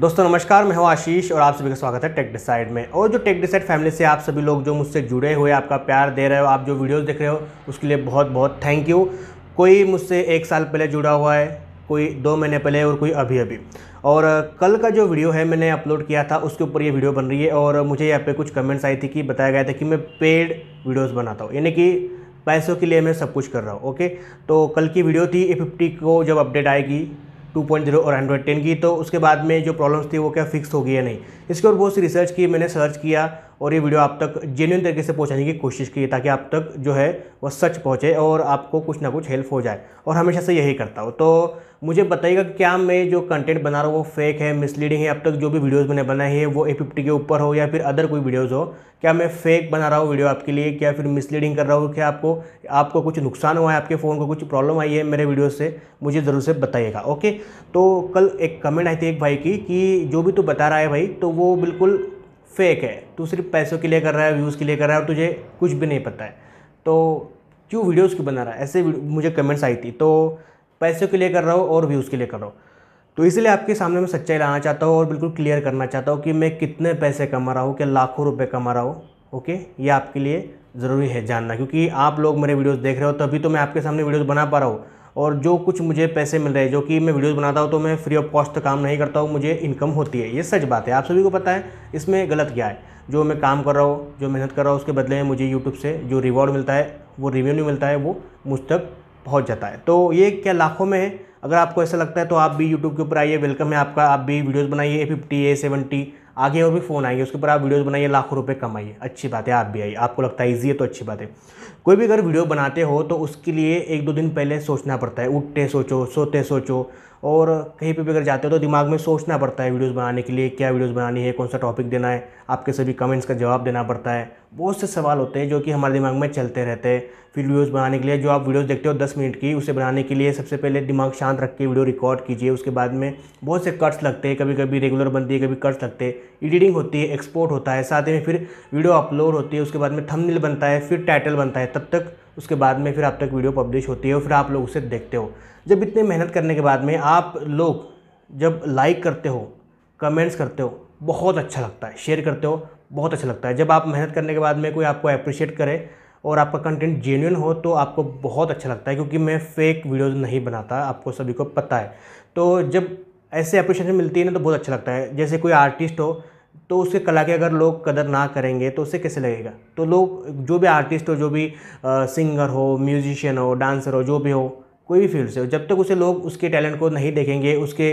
दोस्तों नमस्कार मैं हूं आशीष और आप सभी का स्वागत है टेक डिसाइड में और जो टेक डिसाइड फैमिली से आप सभी लोग जो मुझसे जुड़े हुए आपका प्यार दे रहे हो आप जो वीडियोस देख रहे हो उसके लिए बहुत बहुत थैंक यू कोई मुझसे एक साल पहले जुड़ा हुआ है कोई दो महीने पहले और कोई अभी अभी और कल का जो वीडियो है मैंने अपलोड किया था उसके ऊपर ये वीडियो बन रही है और मुझे यहाँ पर कुछ कमेंट्स आई थी कि बताया गया था कि मैं पेड वीडियोज़ बनाता हूँ यानी कि पैसों के लिए मैं सब कुछ कर रहा हूँ ओके तो कल की वीडियो थी ए फिफ्टी को जब अपडेट आएगी 2.0 और एंड्रॉयड 10 की तो उसके बाद में जो प्रॉब्लम्स थी वो क्या फिक्स होगी या नहीं इसके ऊपर बहुत सी रिसर्च की मैंने सर्च किया और ये वीडियो आप तक जेन्यून तरीके से पहुँचाने की कोशिश की ताकि आप तक जो है वह सच पहुँचे और आपको कुछ ना कुछ हेल्प हो जाए और हमेशा से यही करता हूँ तो मुझे बताइएगा कि क्या मैं जो कंटेंट बना रहा हूँ वो फेक है मिसलीडिंग है अब तक जो भी वीडियोज़ मैंने बनाई है वो ए फिफ्टी के ऊपर हो या फिर अदर कोई वीडियोज़ हो क्या मैं फेक बना रहा हूँ वीडियो आपके लिए क्या फिर मिसलीडिंग कर रहा हूँ क्या आपको आपको कुछ नुकसान हुआ है आपके फ़ोन को कुछ प्रॉब्लम आई है मेरे वीडियो से मुझे ज़रूर से बताइएगा ओके तो कल एक कमेंट आई थी एक भाई की कि जो भी तू बता रहा है भाई तो वो बिल्कुल फेक है तू सिर्फ पैसों के लिए कर रहा है व्यूज़ के लिए कर रहा है और तुझे कुछ भी नहीं पता है तो क्यों वीडियोस क्यों बना रहा है ऐसे मुझे कमेंट्स आई थी तो पैसों के लिए कर रहा हो और व्यूज़ के लिए कर रहा हूँ तो इसलिए आपके सामने मैं सच्चाई लाना चाहता हूँ और बिल्कुल क्लियर करना चाहता हूँ कि मैं कितने पैसे कमा रहा हूँ क्या लाखों रुपये कमा रहा हूँ ओके ये आपके लिए ज़रूरी है जानना क्योंकि आप लोग मेरे वीडियोज़ देख रहे हो तभी तो मैं आपके सामने वीडियोज़ बना पा रहा हूँ और जो कुछ मुझे पैसे मिल रहे हैं जो कि मैं वीडियोस बनाता हूँ तो मैं फ्री ऑफ कॉस्ट काम नहीं करता हूँ मुझे इनकम होती है ये सच बात है आप सभी को पता है इसमें गलत क्या है जो मैं काम कर रहा हूँ जो मेहनत कर रहा हूँ उसके बदले में मुझे यूट्यूब से जो रिवॉर्ड मिलता है वो नहीं मिलता है वो मुझ तक पहुँच जाता है तो ये क्या लाखों में है अगर आपको ऐसा लगता है तो आप भी यूट्यूब के ऊपर आइए वेलकम है आपका आप भी वीडियोज़ बनाइए ए फिफ्टी ए सेवेंटी आगे और भी फ़ोन आएंगे उसके ऊपर आप वीडियोस बनाइए लाखों रुपये कमाइए अच्छी बात है आप भी आइए आपको लगता है ईजी है तो अच्छी बात है कोई भी अगर वीडियो बनाते हो तो उसके लिए एक दो दिन पहले सोचना पड़ता है उठते सोचो सोते सोचो और कहीं पे भी अगर जाते हो तो दिमाग में सोचना पड़ता है वीडियोस बनाने के लिए क्या वीडियोस बनानी है कौन सा टॉपिक देना है आपके सभी कमेंट्स का जवाब देना पड़ता है बहुत से सवाल होते हैं जो कि हमारे दिमाग में चलते रहते हैं फिर वीडियोस बनाने के लिए जो आप वीडियोस देखते हो दस मिनट की उसे बनाने के लिए सबसे पहले दिमाग शांत रख के वीडियो रिकॉर्ड कीजिए उसके बाद में बहुत से कट्स लगते हैं कभी कभी रेगुलर बनती है कभी कट्स लगते हैं एडिटिंग होती है एक्सपोर्ट होता है साथ ही में फिर वीडियो अपलोड होती है उसके बाद में थमनिल बनता है फिर टाइटल बनता है तब तक उसके बाद में फिर आप तक वीडियो पब्लिश होती है और फिर आप लोग उसे देखते हो जब इतने मेहनत करने के बाद में आप लोग जब लाइक करते हो कमेंट्स करते हो बहुत अच्छा लगता है शेयर करते हो बहुत अच्छा लगता है जब आप मेहनत करने के बाद में कोई आपको अप्रिशिएट करे और आपका कंटेंट जेन्यून हो तो आपको बहुत अच्छा लगता है क्योंकि मैं फेक वीडियोस नहीं बनाता आपको सभी को पता है तो जब ऐसे अप्रिशिएशन मिलती है ना तो बहुत अच्छा लगता है जैसे कोई आर्टिस्ट हो तो उसके कला की अगर लोग कदर ना करेंगे तो उससे कैसे लगेगा तो लोग जो भी आर्टिस्ट हो जो भी सिंगर हो म्यूजिशियन हो डांसर हो जो भी हो कोई भी फील्ड से हो जब तक उसे लोग उसके टैलेंट को नहीं देखेंगे उसके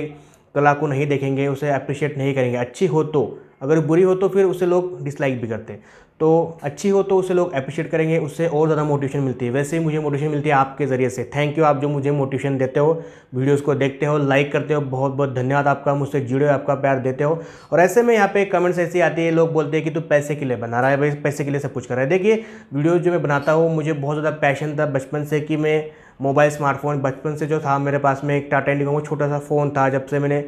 कला को नहीं देखेंगे उसे अप्रिशिएट नहीं करेंगे अच्छी हो तो अगर बुरी हो तो फिर उसे लोग डिसलाइक भी करते तो अच्छी हो तो उसे लोग अप्रिशिएट करेंगे उससे और ज़्यादा मोटिवेशन मिलती है वैसे ही मुझे मोटिवेशन मिलती है आपके ज़रिए से थैंक यू आप जो मुझे मोटिवेशन देते हो वीडियोस को देखते हो लाइक करते हो बहुत बहुत धन्यवाद आपका मुझसे जुड़े हो आपका प्यार देते हो और ऐसे में यहाँ पे कमेंट्स ऐसी आती है लोग बोलते हैं कि तू पैसे के लिए बना रहा है भाई पैसे के लिए सब कुछ कर रहा है देखिए वीडियोज़ जो मैं बनाता हूँ मुझे बहुत ज़्यादा पैशन था बचपन से कि मैं मोबाइल स्मार्टफोन बचपन से जो था मेरे पास में एक टाटा इंडिगो का छोटा सा फ़ोन था जब से मैंने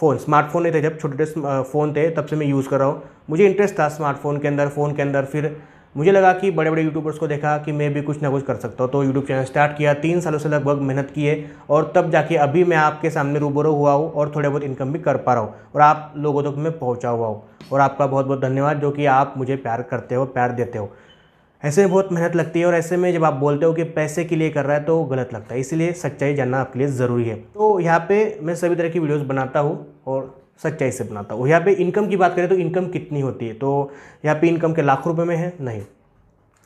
फ़ोन स्मार्टफोन नहीं थे जब छोटे छोटे फ़ोन थे तब से मैं यूज़ कर रहा हूँ मुझे इंटरेस्ट था स्मार्टफोन के अंदर फ़ोन के अंदर फिर मुझे लगा कि बड़े बड़े यूट्यूबर्स को देखा कि मैं भी कुछ ना कुछ कर सकता हूँ तो यूट्यूब चैनल स्टार्ट किया तीन सालों से लगभग मेहनत की है और तब जाके अभी मैं आपके सामने रूबरू हुआ हूँ और थोड़ा बहुत इनकम भी कर पा रहा हूँ और आप लोगों तक तो मैं पहुँचा हुआ हूँ और आपका बहुत बहुत धन्यवाद जो कि आप मुझे प्यार करते हो प्यार देते हो ऐसे में बहुत मेहनत लगती है और ऐसे में जब आप बोलते हो कि पैसे के लिए कर रहा है तो गलत लगता है इसीलिए सच्चाई जानना आपके लिए ज़रूरी है तो यहाँ पे मैं सभी तरह की वीडियोस बनाता हूँ और सच्चाई से बनाता हूँ यहाँ पे इनकम की बात करें तो इनकम कितनी होती है तो यहाँ पे इनकम के लाख रुपये में है नहीं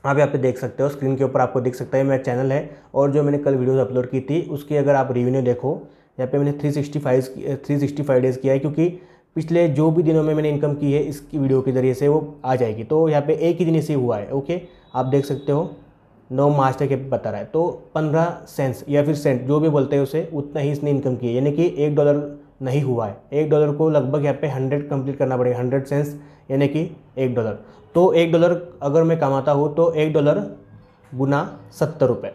आप यहाँ पे देख सकते हो स्क्रीन के ऊपर आपको देख सकता है मेरा चैनल है और जो मैंने कल वीडियोज़ अपलोड की थी उसकी अगर आप रिव्यू देखो यहाँ पे मैंने 365 सिक्सटी डेज़ किया है क्योंकि पिछले जो भी दिनों में मैंने इनकम की है इसकी वीडियो के ज़रिए से वो आ जाएगी तो यहाँ पे एक ही दिन इसे हुआ है ओके आप देख सकते हो नौ मार्च तक बता रहा है तो पंद्रह सेंस या फिर सेंट जो भी बोलते हैं उसे उतना ही इसने इनकम की है यानी कि एक डॉलर नहीं हुआ है एक डॉलर को लगभग यहाँ पे हंड्रेड कंप्लीट करना पड़ेगा हंड्रेड सेंस यानी कि एक डॉलर तो एक डॉलर अगर मैं कमाता हूँ तो एक डॉलर गुना सत्तर रुपये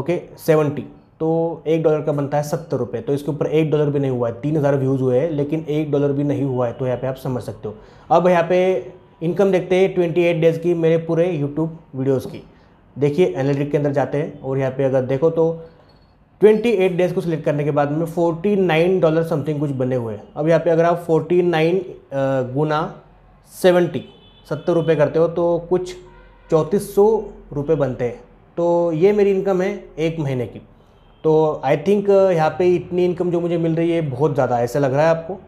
ओके सेवेंटी तो एक डॉलर का बनता है सत्तर रुपये तो इसके ऊपर एक डॉलर भी नहीं हुआ है तीन हज़ार व्यूज़ हुए हैं लेकिन एक डॉलर भी नहीं हुआ है तो यहाँ पे आप समझ सकते हो अब यहाँ पे इनकम देखते हैं ट्वेंटी एट डेज़ की मेरे पूरे यूट्यूब वीडियोज़ की देखिए एनालिटिक के अंदर जाते हैं और यहाँ पर अगर देखो तो एट डेज़ को सिलेक्ट करने के बाद में नाइन डॉलर समथिंग कुछ बने हुए हैं अब यहाँ पर अगर आप फोर्टी नाइन गुना सेवेंटी सत्तर रुपये करते हो तो कुछ चौंतीस सौ रुपये बनते हैं तो ये मेरी इनकम है एक महीने की तो आई थिंक uh, यहाँ पे इतनी इनकम जो मुझे मिल रही है बहुत ज़्यादा ऐसा लग रहा है आपको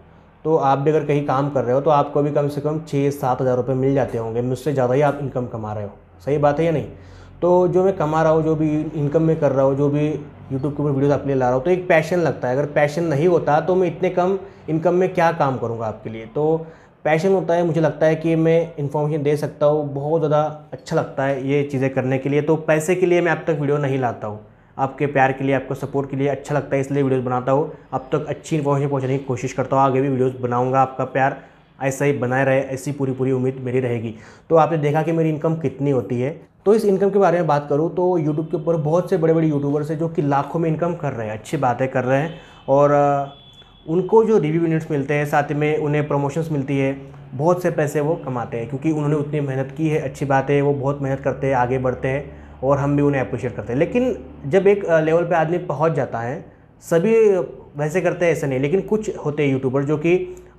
तो आप भी अगर कहीं काम कर रहे हो तो आपको भी कम से कम छः सात हज़ार रुपये मिल जाते होंगे मुझसे ज़्यादा ही आप इनकम कमा रहे हो सही बात है या नहीं तो जो मैं कमा रहा हूँ जो भी इनकम में कर रहा हूँ जो भी यूट्यूब के ऊपर वीडियोज़ आपके लिए ला रहा हूँ तो एक पैशन लगता है अगर पैशन नहीं होता तो मैं इतने कम इनकम में क्या काम करूँगा आपके लिए तो पैशन होता है मुझे लगता है कि मैं इन्फॉर्मेशन दे सकता हूँ बहुत ज़्यादा अच्छा लगता है ये चीज़ें करने के लिए तो पैसे के लिए मैं अब तक वीडियो नहीं लाता हूँ आपके प्यार के लिए आपको सपोर्ट के लिए अच्छा लगता है इसलिए वीडियोज़ बनाता हूँ अब तक अच्छी इन्फॉर्मेशन पहुँचाने की कोशिश करता हूँ आगे भी वीडियोज़ बनाऊँगा आपका प्यार ऐसा ही बनाए रहे ऐसी पूरी पूरी उम्मीद मेरी रहेगी तो आपने देखा कि मेरी इनकम कितनी होती है तो इस इनकम के बारे में बात करूँ तो यूट्यूब के ऊपर बहुत से बड़े बड़े यूट्यूबर्स हैं जो कि लाखों में इनकम कर रहे हैं अच्छी बातें कर रहे हैं और उनको जो रिव्यू यूनिट्स मिलते हैं साथ में उन्हें प्रमोशंस मिलती है बहुत से पैसे वो कमाते हैं क्योंकि उन्होंने उतनी मेहनत की है अच्छी बात है वो बहुत मेहनत करते हैं आगे बढ़ते हैं और हम भी उन्हें अप्रिशिएट करते हैं लेकिन जब एक लेवल पे आदमी पहुंच जाता है सभी वैसे करते हैं ऐसा नहीं लेकिन कुछ होते हैं यूट्यूबर जो कि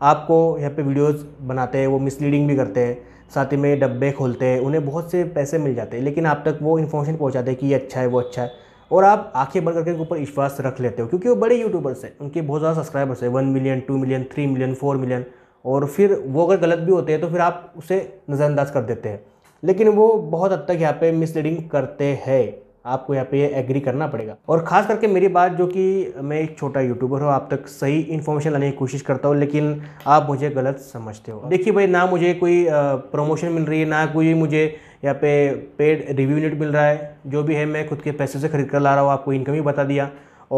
आपको यहाँ पे वीडियोस बनाते हैं वो मिसलीडिंग भी करते हैं साथ ही में डब्बे खोलते हैं उन्हें बहुत से पैसे मिल जाते हैं लेकिन आप तक वो इन्फॉर्मेशन पहुँचाते हैं कि ये अच्छा है वो अच्छा है और आप आंखें बंद करके उनके ऊपर विश्वास रख लेते हो क्योंकि वो बड़े यूट्यूबर्स हैं उनके बहुत ज़्यादा सब्सक्राइबर्स हैं one million two million three million four million और फिर वो अगर गलत भी होते हैं तो फिर आप उसे नज़रअंदाज कर देते हैं लेकिन वो बहुत हद तक यहाँ पे मिसलीडिंग करते हैं आपको यहाँ पे एग्री करना पड़ेगा और ख़ास करके मेरी बात जो कि मैं एक छोटा यूट्यूबर हूँ आप तक सही इन्फॉर्मेशन लाने की कोशिश करता हूँ लेकिन आप मुझे गलत समझते हो देखिए भाई ना मुझे कोई प्रमोशन मिल रही है ना कोई मुझे यहाँ पे पेड रिव्यू यूनिट मिल रहा है जो भी है मैं खुद के पैसे से खरीद कर ला रहा हूँ आपको इनकम ही बता दिया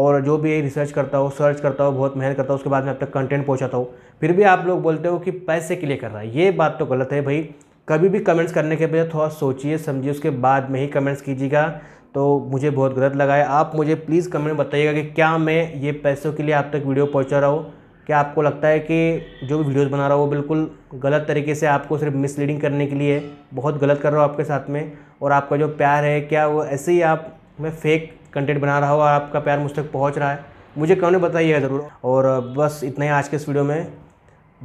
और जो भी रिसर्च करता हूँ सर्च करता हूँ बहुत मेहनत करता हूँ उसके बाद मैं अब तक कंटेंट पहुँचाता हूँ फिर भी आप लोग बोलते हो कि पैसे के लिए कर रहा है ये बात तो गलत है भाई कभी भी कमेंट्स करने के बजाय थोड़ा सोचिए समझिए उसके बाद में ही कमेंट्स कीजिएगा तो मुझे बहुत गलत लगा है आप मुझे प्लीज़ कमेंट बताइएगा कि क्या मैं ये पैसों के लिए आप तक वीडियो पहुंचा रहा हूँ क्या आपको लगता है कि जो भी वीडियोस बना रहा हो वो बिल्कुल गलत तरीके से आपको सिर्फ मिसलीडिंग करने के लिए बहुत गलत कर रहा हूँ आपके साथ में और आपका जो प्यार है क्या वो ऐसे ही आप मैं फेक कंटेंट बना रहा हो और आपका प्यार मुझ तक पहुँच रहा है मुझे कमेंट बताइएगा ज़रूर और बस इतना ही आज के इस वीडियो में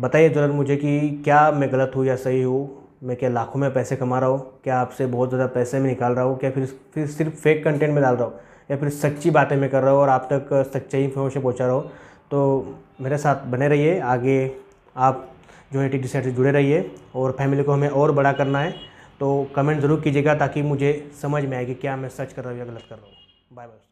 बताइए ज़रूर मुझे कि क्या मैं गलत हूँ या सही हूँ मैं क्या लाखों में पैसे कमा रहा हूँ क्या आपसे बहुत ज़्यादा पैसे में निकाल रहा हूँ क्या फिर फिर सिर्फ फेक कंटेंट में डाल रहा हूँ या फिर सच्ची बातें मैं कर रहा हूँ और आप तक सच्चाई इन्फॉर्मेशन पहुँचा रहा हूँ तो मेरे साथ बने रहिए आगे आप जो है टी से जुड़े रहिए और फैमिली को हमें और बड़ा करना है तो कमेंट ज़रूर कीजिएगा ताकि मुझे समझ में आए कि क्या मैं सच कर रहा हूँ या गलत कर रहा हूँ बाय बाय